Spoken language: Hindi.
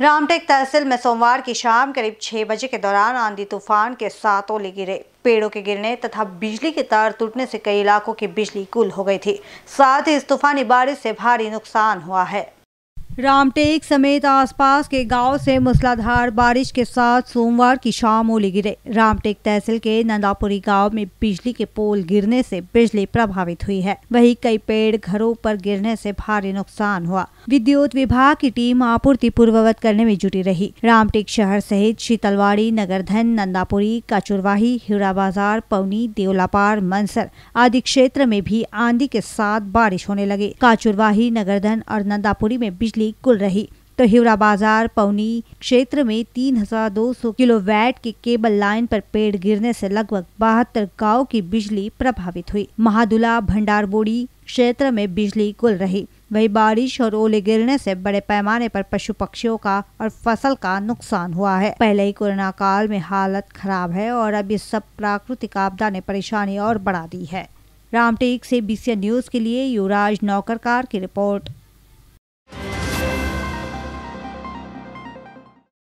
रामटेक तहसील में सोमवार की शाम करीब छह बजे के दौरान आंधी तूफान के साथ ओले गिरे पेड़ों के गिरने तथा बिजली के तार टूटने से कई इलाकों की बिजली गुल हो गई थी साथ ही इस तूफानी बारिश से भारी नुकसान हुआ है रामटेक समेत आसपास के गांव से मूसलाधार बारिश के साथ सोमवार की शाम ओले गिरे रामटेक तहसील के नंदापुरी गांव में बिजली के पोल गिरने से बिजली प्रभावित हुई है वहीं कई पेड़ घरों पर गिरने से भारी नुकसान हुआ विद्युत विभाग की टीम आपूर्ति पूर्ववत करने में जुटी रही रामटेक शहर सहित शीतलवाड़ी नगरधन नंदापुरी कचुरवाही हिरा बाजार पवनी देवलापार मंसर आदि क्षेत्र में भी आंधी के साथ बारिश होने लगी काचुरवाही नगरधन और नंदापुरी में बिजली बिजली कुल रही तो हिवरा बाजार पौनी क्षेत्र में 3,200 किलोवाट के केबल लाइन पर पेड़ गिरने से लगभग बहत्तर गांव की बिजली प्रभावित हुई महादुला भंडार बोड़ी क्षेत्र में बिजली गुल रही वही बारिश और ओले गिरने से बड़े पैमाने पर पशु पक्षियों का और फसल का नुकसान हुआ है पहले ही कोरोना काल में हालत खराब है और अब इस सब प्राकृतिक आपदा ने परेशानी और बढ़ा दी है रामटेक से बीसीएन न्यूज के लिए युवराज नौकरकार की रिपोर्ट